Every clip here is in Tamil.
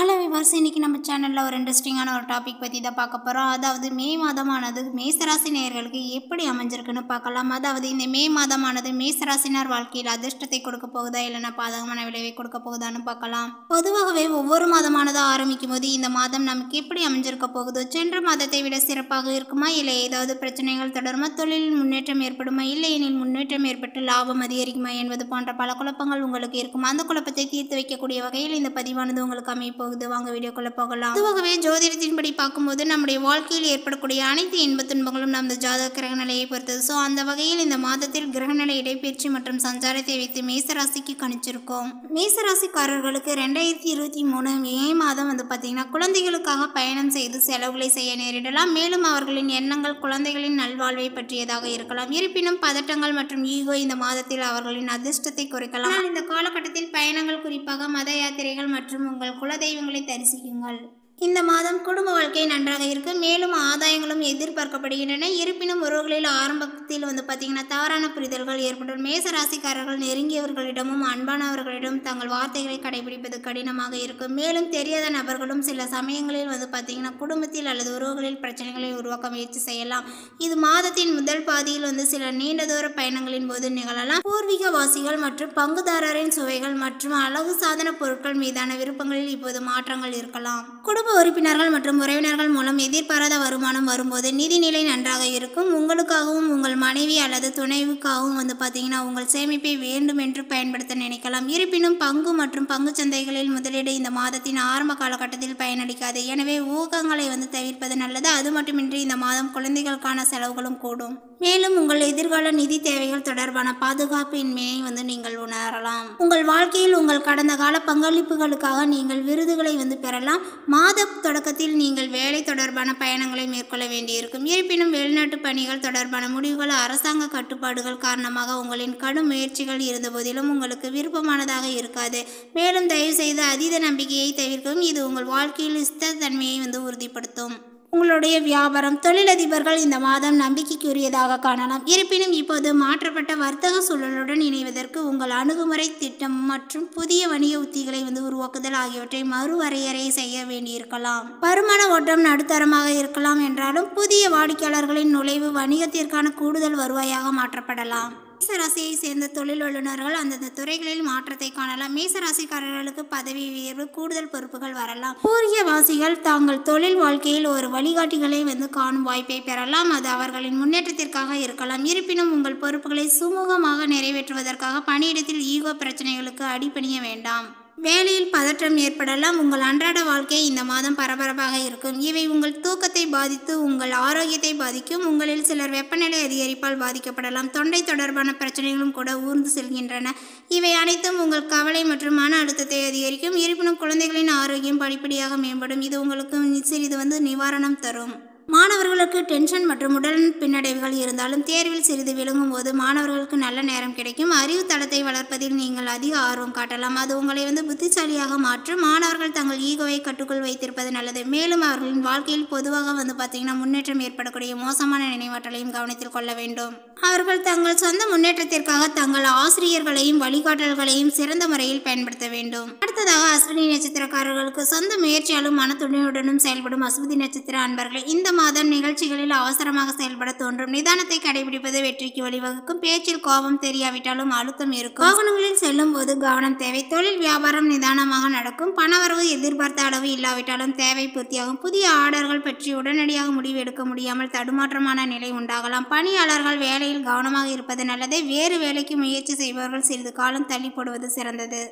ஹலோ விவர்ஸ் இன்றைக்கி நம்ம சேனலில் ஒரு இன்ட்ரெஸ்டிங்கான ஒரு டாபிக் பற்றி தான் பார்க்க போகிறோம் அதாவது மே மாதமானது மேசராசி நேயர்களுக்கு எப்படி அமைஞ்சிருக்குன்னு பார்க்கலாம் அதாவது இந்த மே மாதமானது மேசராசினார் வாழ்க்கையில் அதிர்ஷ்டத்தை கொடுக்க போகுதா இல்லைனா பாதகமான விளைவை கொடுக்க போகுதான்னு பார்க்கலாம் பொதுவாகவே ஒவ்வொரு மாதமானதாக ஆரம்பிக்கும் போது இந்த மாதம் நமக்கு எப்படி அமைஞ்சிருக்க போகுதோ சென்ற மாதத்தை விட சிறப்பாக இருக்குமா இல்லை ஏதாவது பிரச்சனைகள் தொடருமா தொழிலில் முன்னேற்றம் ஏற்படுமா இல்லை எனில் முன்னேற்றம் ஏற்பட்டு லாபம் அதிகரிக்குமா என்பது போன்ற பல குழப்பங்கள் உங்களுக்கு இருக்கும் அந்த குழப்பத்தை தீர்த்து வைக்கக்கூடிய வகையில் இந்த பதிவானது உங்களுக்கு அமைப்போம் போகுது வாங்க வீடியோக்குள்ளே போகலாம் பொதுவாகவே ஜோதிடத்தின்படி பார்க்கும்போது நம்முடைய வாழ்க்கையில் ஏற்படக்கூடிய அனைத்து இன்பத் துன்பங்களும் நமது ஜாதக கிரக நிலையை பொறுத்தது ஸோ அந்த வகையில் இந்த மாதத்தில் கிரகநிலை இடைப்பயிற்சி மற்றும் சஞ்சாரத்தை வைத்து மேசராசிக்கு கணிச்சிருக்கோம் மேசராசிக்காரர்களுக்கு ரெண்டாயிரத்தி இருபத்தி மூணு மே மாதம் வந்து பார்த்தீங்கன்னா குழந்தைகளுக்காக பயணம் செய்து செலவுகளை செய்ய நேரிடலாம் மேலும் அவர்களின் எண்ணங்கள் குழந்தைகளின் நல்வாழ்வை பற்றியதாக இருக்கலாம் இருப்பினும் பதட்டங்கள் மற்றும் ஈகோ இந்த மாதத்தில் அவர்களின் அதிர்ஷ்டத்தை குறைக்கலாம் இந்த காலகட்டத்தில் பயணங்கள் குறிப்பாக மத யாத்திரைகள் மற்றும் உங்கள் குலதெய்வ தெய்வங்களை தரிசிக்குங்கள் இந்த மாதம் குடும்ப வாழ்க்கை நன்றாக இருக்கு மேலும் ஆதாயங்களும் எதிர்பார்க்கப்படுகின்றன இருப்பினும் உறவுகளில் ஆரம்பத்தில் வந்து பார்த்தீங்கன்னா தவறான புரிதல்கள் ஏற்பட்டுள்ள மேச ராசிக்காரர்கள் நெருங்கியவர்களிடமும் அன்பானவர்களிடம் தங்கள் வார்த்தைகளை கடைபிடிப்பது கடினமாக இருக்கும் மேலும் தெரியாத நபர்களும் சில சமயங்களில் வந்து பார்த்தீங்கன்னா குடும்பத்தில் அல்லது உறவுகளில் பிரச்சனைகளை உருவாக்க முயற்சி செய்யலாம் இது மாதத்தின் முதல் பாதியில் வந்து சில நீண்ட தூர பயணங்களின் போது நிகழலாம் பூர்வீக வாசிகள் மற்றும் பங்குதாரரின் சுவைகள் மற்றும் அழகு சாதன பொருட்கள் மீதான விருப்பங்களில் இப்போது மாற்றங்கள் இருக்கலாம் குடும்ப குடும்ப உறுப்பினர்கள் மற்றும் உறவினர்கள் மூலம் எதிர்பாராத வருமானம் வரும்போது நிதிநிலை நன்றாக இருக்கும் உங்களுக்காகவும் உங்கள் மனைவி அல்லது துணைவுக்காகவும் வந்து பார்த்தீங்கன்னா உங்கள் சேமிப்பை வேண்டும் என்று பயன்படுத்த நினைக்கலாம் இருப்பினும் பங்கு மற்றும் பங்கு சந்தைகளில் முதலீடு இந்த மாதத்தின் ஆரம்ப காலகட்டத்தில் பயனளிக்காது எனவே ஊகங்களை வந்து தவிர்ப்பது நல்லது அது மட்டுமின்றி இந்த மாதம் குழந்தைகளுக்கான செலவுகளும் கூடும் மேலும் உங்கள் எதிர்கால நிதி தேவைகள் தொடர்பான பாதுகாப்பின்மையை வந்து நீங்கள் உணரலாம் உங்கள் வாழ்க்கையில் உங்கள் கடந்த கால பங்களிப்புகளுக்காக நீங்கள் விருதுகளை வந்து பெறலாம் மாத தொடக்கத்தில் நீங்கள் வேலை தொடர்பான பயணங்களை மேற்கொள்ள வேண்டியிருக்கும் இருப்பினும் வெளிநாட்டு பணிகள் தொடர்பான முடிவுகள் அரசாங்க கட்டுப்பாடுகள் காரணமாக உங்களின் கடும் முயற்சிகள் இருந்தபோதிலும் உங்களுக்கு விருப்பமானதாக இருக்காது மேலும் தயவுசெய்து அதீத நம்பிக்கையை தவிர்க்கவும் இது உங்கள் வாழ்க்கையில் இஸ்தத்தன்மையை வந்து உறுதிப்படுத்தும் உங்களுடைய வியாபாரம் தொழிலதிபர்கள் இந்த மாதம் நம்பிக்கைக்குரியதாக காணலாம் இருப்பினும் இப்போது மாற்றப்பட்ட வர்த்தக சூழலுடன் இணைவதற்கு உங்கள் அணுகுமுறை திட்டம் மற்றும் புதிய வணிக உத்திகளை வந்து உருவாக்குதல் ஆகியவற்றை மறுவரையறை செய்ய வேண்டியிருக்கலாம் வருமான ஓட்டம் நடுத்தரமாக இருக்கலாம் என்றாலும் புதிய வாடிக்கையாளர்களின் நுழைவு வணிகத்திற்கான கூடுதல் வருவாயாக மாற்றப்படலாம் மேசராசியை சேர்ந்த தொழில் வல்லுநர்கள் அந்தந்த துறைகளில் மாற்றத்தை காணலாம் மேசராசிக்காரர்களுக்கு பதவி உயர்வு கூடுதல் பொறுப்புகள் வரலாம் பூரியவாசிகள் தாங்கள் தொழில் வாழ்க்கையில் ஒரு வழிகாட்டிகளை வந்து காணும் வாய்ப்பை பெறலாம் அது அவர்களின் முன்னேற்றத்திற்காக இருக்கலாம் இருப்பினும் உங்கள் பொறுப்புகளை சுமூகமாக நிறைவேற்றுவதற்காக பணியிடத்தில் ஈகோ பிரச்சனைகளுக்கு அடிபணிய வேண்டாம் வேலையில் பதற்றம் ஏற்படலாம் உங்கள் அன்றாட வாழ்க்கை இந்த மாதம் பரபரப்பாக இருக்கும் இவை உங்கள் தூக்கத்தை பாதித்து உங்கள் ஆரோக்கியத்தை பாதிக்கும் உங்களில் சிலர் வெப்பநிலை அதிகரிப்பால் பாதிக்கப்படலாம் தொண்டை தொடர்பான பிரச்சனைகளும் கூட ஊர்ந்து செல்கின்றன இவை அனைத்தும் உங்கள் கவலை மற்றும் மன அழுத்தத்தை அதிகரிக்கும் இருப்பினும் குழந்தைகளின் ஆரோக்கியம் படிப்படியாக மேம்படும் இது உங்களுக்கு சிறிது வந்து நிவாரணம் தரும் மாணவர்களுக்கு டென்ஷன் மற்றும் உடல் பின்னடைவுகள் இருந்தாலும் தேர்வில் சிறிது விழுங்கும் போது மாணவர்களுக்கு நல்ல நேரம் கிடைக்கும் அறிவு தளத்தை வளர்ப்பதில் நீங்கள் அதிக ஆர்வம் காட்டலாம் அது உங்களை வந்து புத்திசாலியாக மாற்றும் மாணவர்கள் தங்கள் ஈகோவை கட்டுக்குள் வைத்திருப்பது நல்லது மேலும் அவர்களின் வாழ்க்கையில் பொதுவாக வந்து பார்த்தீங்கன்னா முன்னேற்றம் ஏற்படக்கூடிய மோசமான நினைவாற்றலையும் கவனத்தில் கொள்ள வேண்டும் அவர்கள் தங்கள் சொந்த முன்னேற்றத்திற்காக தங்கள் ஆசிரியர்களையும் வழிகாட்டல்களையும் சிறந்த முறையில் பயன்படுத்த வேண்டும் அடுத்ததாக அஸ்வினி நட்சத்திரக்காரர்களுக்கு சொந்த முயற்சியாலும் மனத்துணையுடனும் செயல்படும் அஸ்வதி நட்சத்திர அன்பர்கள் இந்த மாதம் நிகழ்ச்சிகளில் அவசரமாக செயல்பட தோன்றும் நிதானத்தை கடைபிடிப்பது வெற்றிக்கு வழிவகுக்கும் பேச்சில் கோபம் தெரியாவிட்டாலும் அழுத்தம் இருக்கும் வாகனங்களில் செல்லும் போது கவனம் தேவை தொழில் வியாபாரம் நிதானமாக நடக்கும் பணவரவு எதிர்பார்த்த அளவு இல்லாவிட்டாலும் தேவை பூர்த்தியாகும் புதிய ஆர்டர்கள் பற்றி உடனடியாக முடிவு எடுக்க முடியாமல் தடுமாற்றமான நிலை உண்டாகலாம் பணியாளர்கள் வேலையில் கவனமாக இருப்பது நல்லது வேறு வேலைக்கு முயற்சி செய்பவர்கள் சிறிது காலம் தள்ளிப்படுவது சிறந்தது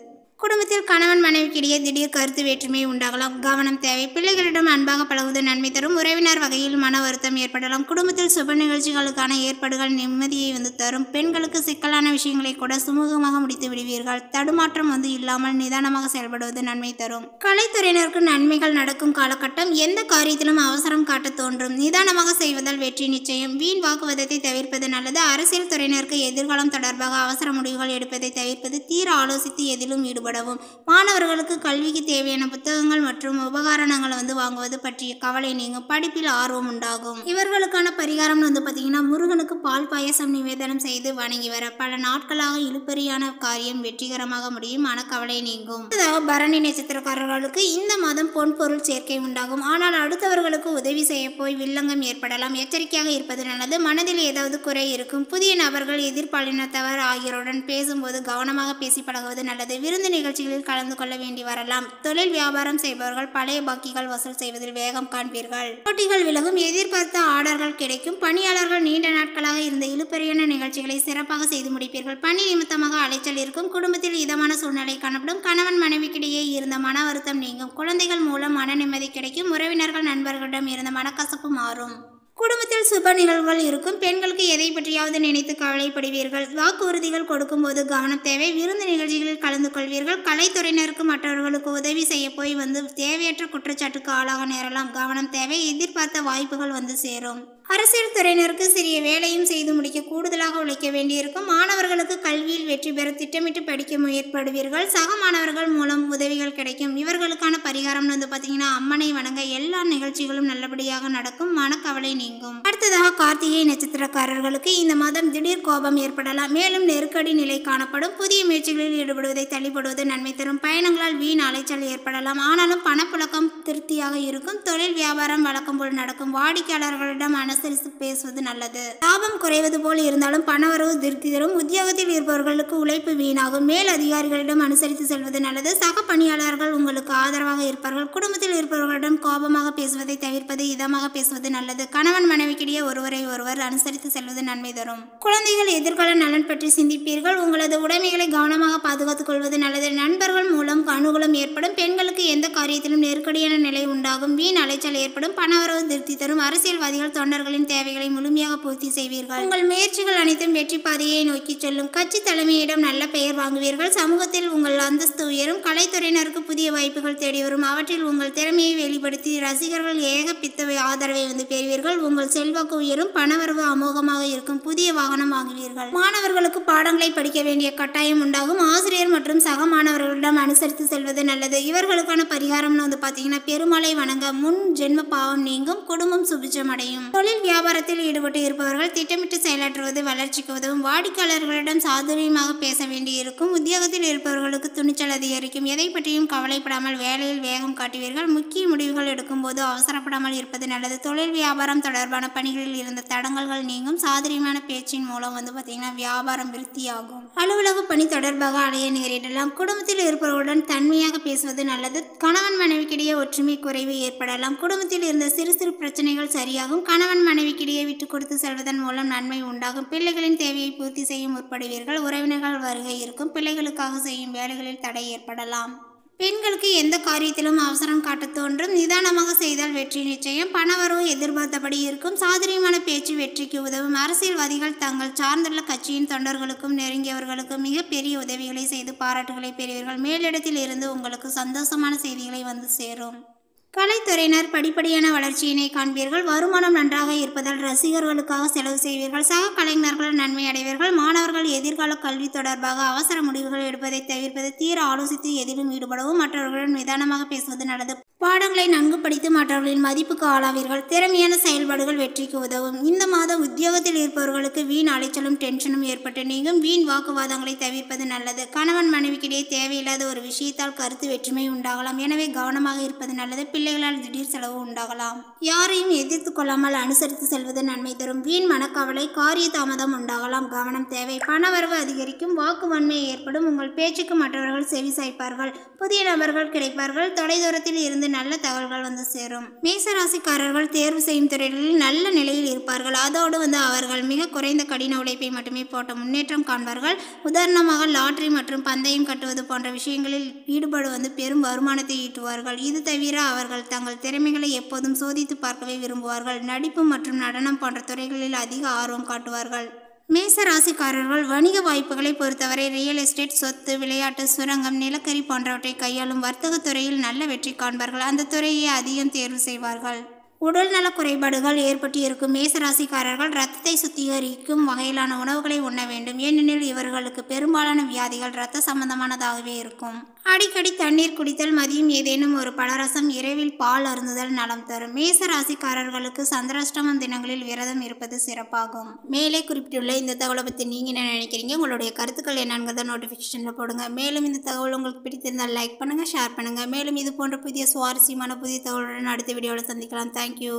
குடும்பத்தில் கணவன் மனைவிக்கிடையே திடீர் கருத்து வேற்றுமை உண்டாகலாம் கவனம் தேவை பிள்ளைகளிடம் அன்பாக பழகுவது நன்மை தரும் உறவினர் வகையில் மன வருத்தம் ஏற்படலாம் குடும்பத்தில் சுப நிகழ்ச்சிகளுக்கான ஏற்பாடுகள் நிம்மதியை வந்து தரும் பெண்களுக்கு சிக்கலான விஷயங்களை கூட சுமூகமாக முடித்து விடுவீர்கள் தடுமாற்றம் வந்து இல்லாமல் நிதானமாக செயல்படுவது நன்மை தரும் கலைத்துறையினருக்கு நன்மைகள் நடக்கும் காலகட்டம் எந்த காரியத்திலும் அவசரம் காட்ட தோன்றும் நிதானமாக செய்வதால் வெற்றி நிச்சயம் வீண் வாக்குவாதத்தை தவிர்ப்பது நல்லது அரசியல் துறையினருக்கு எதிர்காலம் தொடர்பாக அவசர முடிவுகள் எடுப்பதை தவிர்ப்பது தீர ஆலோசித்து எதிலும் ஈடுபடும் ஈடுபடவும் மாணவர்களுக்கு கல்விக்கு தேவையான புத்தகங்கள் மற்றும் உபகரணங்களை வந்து வாங்குவது பற்றிய கவலை நீங்கும் படிப்பில் ஆர்வம் உண்டாகும் இவர்களுக்கான பரிகாரம் வந்து பார்த்தீங்கன்னா முருகனுக்கு பால் பாயசம் நிவேதனம் செய்து வணங்கி வர பல நாட்களாக இழுப்பறியான காரியம் வெற்றிகரமாக முடியும் மனக்கவலை நீங்கும் பரணி நட்சத்திரக்காரர்களுக்கு இந்த மாதம் பொன் பொருள் சேர்க்கை உண்டாகும் ஆனால் அடுத்தவர்களுக்கு உதவி செய்ய போய் வில்லங்கம் ஏற்படலாம் எச்சரிக்கையாக இருப்பது நல்லது மனதில் ஏதாவது குறை இருக்கும் புதிய நபர்கள் எதிர்பாலினத்தவர் ஆகியோருடன் பேசும்போது கவனமாக பேசி பழகுவது நல்லது விருந்து நிகழ்ச்சிகளில் கலந்து கொள்ள வேண்டி வரலாம் தொழில் வியாபாரம் செய்பவர்கள் பழைய பாக்கிகள் வசூல் செய்வதில் வேகம் காண்பீர்கள் போட்டிகள் விலகும் எதிர்பார்த்த ஆர்டர்கள் கிடைக்கும் பணியாளர்கள் நீண்ட நாட்களாக இருந்த இழுப்பறியான நிகழ்ச்சிகளை சிறப்பாக செய்து முடிப்பீர்கள் பணி நிமித்தமாக அலைச்சல் இருக்கும் குடும்பத்தில் இதமான சூழ்நிலை காணப்படும் கணவன் மனைவிக்கிடையே இருந்த மன வருத்தம் நீங்கும் குழந்தைகள் மூலம் மன நிம்மதி கிடைக்கும் உறவினர்கள் நண்பர்களிடம் இருந்த மனக்கசப்பு மாறும் குடும்பத்தில் சுப நிகழ்வுகள் இருக்கும் பெண்களுக்கு எதை பற்றியாவது நினைத்து கவலைப்படுவீர்கள் வாக்குறுதிகள் கொடுக்கும்போது கவனம் தேவை விருந்து நிகழ்ச்சிகளில் கலந்து கொள்வீர்கள் கலைத்துறையினருக்கு மற்றவர்களுக்கு உதவி செய்ய போய் வந்து தேவையற்ற குற்றச்சாட்டுக்கு ஆளாக நேரலாம் கவனம் தேவை எதிர்பார்த்த வாய்ப்புகள் வந்து சேரும் அரசியல் துறையினருக்கு சிறிய வேலையும் செய்து முடிக்க கூடுதலாக உழைக்க வேண்டியிருக்கும் மாணவர்களுக்கு கல்வியில் வெற்றி பெற திட்டமிட்டு படிக்க முயற்படுவீர்கள் சக மாணவர்கள் மூலம் உதவிகள் கிடைக்கும் இவர்களுக்கான பரிகாரம்னு வந்து பார்த்தீங்கன்னா அம்மனை வணங்க எல்லா நிகழ்ச்சிகளும் நல்லபடியாக நடக்கும் மனக்கவலை நீங்கும் அடுத்ததாக கார்த்திகை நட்சத்திரக்காரர்களுக்கு இந்த மாதம் திடீர் கோபம் ஏற்படலாம் மேலும் நெருக்கடி நிலை காணப்படும் புதிய முயற்சிகளில் ஈடுபடுவதை தள்ளிப்படுவது நன்மை தரும் பயணங்களால் வீண் அலைச்சல் ஏற்படலாம் ஆனாலும் பணப்புழக்கம் திருப்தியாக இருக்கும் தொழில் வியாபாரம் வழக்கம் போல் நடக்கும் வாடிக்கையாளர்களிடம் மனசு அனுசரித்து பேசுவது நல்லது லாபம் குறைவது போல் இருந்தாலும் பணவரவு திருப்திதரும் உத்தியோகத்தில் இருப்பவர்களுக்கு உழைப்பு வீணாகும் மேல் அதிகாரிகளிடம் அனுசரித்து செல்வது நல்லது சக பணியாளர்கள் உங்களுக்கு ஆதரவாக இருப்பார்கள் குடும்பத்தில் இருப்பவர்களிடம் கோபமாக பேசுவதை தவிர்ப்பது இதமாக பேசுவது நல்லது கணவன் மனைவிக்கிடையே ஒருவரை ஒருவர் அனுசரித்து செல்வது நன்மை தரும் குழந்தைகள் எதிர்கால நலன் பற்றி சிந்திப்பீர்கள் உங்களது உடைமைகளை கவனமாக பாதுகாத்துக் கொள்வது நல்லது நண்பர்கள் மூலம் அனுகூலம் ஏற்படும் பெண்களுக்கு எந்த காரியத்திலும் நெருக்கடியான நிலை உண்டாகும் வீண் அலைச்சல் ஏற்படும் பணவரவு திருப்தி தரும் அரசியல்வாதிகள் தொண்டர்கள் அவர்களின் தேவைகளை முழுமையாக பூர்த்தி செய்வீர்கள் உங்கள் முயற்சிகள் அனைத்தும் வெற்றி பாதையை நோக்கி சொல்லும் கட்சி தலைமையிடம் நல்ல பெயர் வாங்குவீர்கள் சமூகத்தில் உங்கள் அந்தஸ்து உயரும் கலைத்துறையினருக்கு புதிய வாய்ப்புகள் தேடி வரும் அவற்றில் உங்கள் திறமையை வெளிப்படுத்தி ரசிகர்கள் ஏக பித்தவை ஆதரவை வந்து பெறுவீர்கள் உங்கள் செல்வாக்கு உயரும் பணவரவு அமோகமாக இருக்கும் புதிய வாகனம் வாங்குவீர்கள் மாணவர்களுக்கு பாடங்களை படிக்க வேண்டிய கட்டாயம் உண்டாகும் ஆசிரியர் மற்றும் சக மாணவர்களிடம் அனுசரித்து செல்வது நல்லது இவர்களுக்கான பரிகாரம்னு வந்து பார்த்தீங்கன்னா பெருமாளை வணங்க முன் ஜென்ம பாவம் நீங்கும் குடும்பம் சுபிச்சம் அடையும் தொழில் வியாபாரத்தில் ஈடுபட்டு இருப்பவர்கள் திட்டமிட்டு செயலாற்றுவது வளர்ச்சிக்கு உதவும் வாடிக்கையாளர்களிடம் சாதுரியமாக பேச வேண்டியிருக்கும் அதிகரிக்கும் உத்தியோகத்தில் இருப்பவர்களுக்கு துணிச்சல் அதிகரிக்கும் எதை பற்றியும் கவலைப்படாமல் வேலையில் வேகம் காட்டுவீர்கள் முக்கிய முடிவுகள் எடுக்கும்போது அவசரப்படாமல் இருப்பது நல்லது தொழில் வியாபாரம் தொடர்பான பணிகளில் இருந்த தடங்கல்கள் நீங்கும் சாதுரியமான பேச்சின் மூலம் வந்து பார்த்திங்கன்னா வியாபாரம் விருத்தியாகும் அலுவலக பணி தொடர்பாக அடைய நேரிடலாம் குடும்பத்தில் இருப்பவர்களுடன் தன்மையாக பேசுவது நல்லது கணவன் மனைவிக்கிடையே ஒற்றுமை குறைவு ஏற்படலாம் குடும்பத்தில் இருந்த சிறு சிறு பிரச்சனைகள் சரியாகும் கணவன் மனைவிக்கிடையே விட்டு கொடுத்து செல்வதன் மூலம் நன்மை உண்டாகும் பிள்ளைகளின் தேவையை பூர்த்தி செய்ய முற்படுவீர்கள் உறவினர்கள் வருகை இருக்கும் பிள்ளைகளுக்காக செய்யும் வேலைகளில் தடை ஏற்படலாம் பெண்களுக்கு எந்த காரியத்திலும் அவசரம் காட்ட தோன்றும் நிதானமாக செய்தால் வெற்றி நிச்சயம் பணவரவு எதிர்பார்த்தபடி இருக்கும் சாதுரியமான பேச்சு வெற்றிக்கு உதவும் அரசியல்வாதிகள் தங்கள் சார்ந்துள்ள கட்சியின் தொண்டர்களுக்கும் நெருங்கியவர்களுக்கும் மிகப்பெரிய உதவிகளை செய்து பாராட்டுகளை பெறுவீர்கள் மேலிடத்தில் இருந்து உங்களுக்கு சந்தோஷமான செய்திகளை வந்து சேரும் கலைத்துறையினர் படிப்படியான வளர்ச்சியினை காண்பீர்கள் வருமானம் நன்றாக இருப்பதால் ரசிகர்களுக்காக செலவு செய்வீர்கள் சக கலைஞர்கள் நன்மை அடைவீர்கள் மாணவர்கள் எதிர்கால கல்வி தொடர்பாக அவசர முடிவுகள் எடுப்பதை தவிர்ப்பது தீர ஆலோசித்து எதிலும் ஈடுபடவும் மற்றவர்களுடன் நிதானமாக பேசுவது நல்லது பாடங்களை நன்கு படித்து மற்றவர்களின் மதிப்புக்கு ஆளாவீர்கள் திறமையான செயல்பாடுகள் வெற்றிக்கு உதவும் இந்த மாதம் உத்தியோகத்தில் இருப்பவர்களுக்கு வீண் அலைச்சலும் டென்ஷனும் ஏற்பட்டு நீங்கும் வீண் வாக்குவாதங்களை தவிர்ப்பது நல்லது கணவன் மனைவிக்கிடையே தேவையில்லாத ஒரு விஷயத்தால் கருத்து வெற்றுமை உண்டாகலாம் எனவே கவனமாக இருப்பது நல்லது பிள்ளைகளால் திடீர் செலவு உண்டாகலாம் யாரையும் எதிர்த்து கொள்ளாமல் அனுசரித்து செல்வது நன்மை தரும் வீண் மனக்கவலை காரிய தாமதம் உண்டாகலாம் கவனம் தேவை பணவரவு அதிகரிக்கும் வாக்கு வன்மை ஏற்படும் உங்கள் பேச்சுக்கு மற்றவர்கள் செவி சாய்ப்பார்கள் புதிய நபர்கள் கிடைப்பார்கள் தொலைதூரத்தில் இருந்து நல்ல தகவல்கள் வந்து சேரும் மேசராசிக்காரர்கள் தேர்வு செய்யும் துறைகளில் நல்ல நிலையில் இருப்பார்கள் அதோடு வந்து அவர்கள் மிக குறைந்த கடின உழைப்பை மட்டுமே போட்ட முன்னேற்றம் காண்பார்கள் உதாரணமாக லாட்ரி மற்றும் பந்தயம் கட்டுவது போன்ற விஷயங்களில் ஈடுபடுவது வந்து பெரும் வருமானத்தை ஈட்டுவார்கள் இது தவிர அவர்கள் தங்கள் திறமைகளை எப்போதும் சோதி ரசித்து பார்க்கவே விரும்புவார்கள் நடிப்பு மற்றும் நடனம் போன்ற துறைகளில் அதிக ஆர்வம் காட்டுவார்கள் மேச ராசிக்காரர்கள் வணிக வாய்ப்புகளை பொறுத்தவரை ரியல் எஸ்டேட் சொத்து விளையாட்டு சுரங்கம் நிலக்கரி போன்றவற்றை கையாளும் வர்த்தக துறையில் நல்ல வெற்றி காண்பார்கள் அந்த துறையை அதிகம் தேர்வு செய்வார்கள் உடல் நல குறைபாடுகள் ஏற்பட்டு இருக்கும் மேசராசிக்காரர்கள் ரத்தத்தை சுத்திகரிக்கும் வகையிலான உணவுகளை உண்ண வேண்டும் ஏனெனில் இவர்களுக்கு பெரும்பாலான வியாதிகள் இரத்த சம்பந்தமானதாகவே இருக்கும் அடிக்கடி தண்ணீர் குடித்தல் மதியம் ஏதேனும் ஒரு பழரசம் இரவில் பால் அருந்துதல் நலம் தரும் மேச ராசிக்காரர்களுக்கு சந்திராஷ்டமம் தினங்களில் விரதம் இருப்பது சிறப்பாகும் மேலே குறிப்பிட்டுள்ள இந்த தகவலை பற்றி நீங்கள் என்ன நினைக்கிறீங்க உங்களுடைய கருத்துக்கள் என்னங்கிறத நோட்டிஃபிகேஷனில் போடுங்க மேலும் இந்த தகவல் உங்களுக்கு பிடித்திருந்தால் லைக் பண்ணுங்கள் ஷேர் பண்ணுங்கள் மேலும் இது போன்ற புதிய சுவாரஸ்யமான புதிய தகவலுடன் அடுத்த வீடியோவில் சந்திக்கலாம் தேங்க்யூ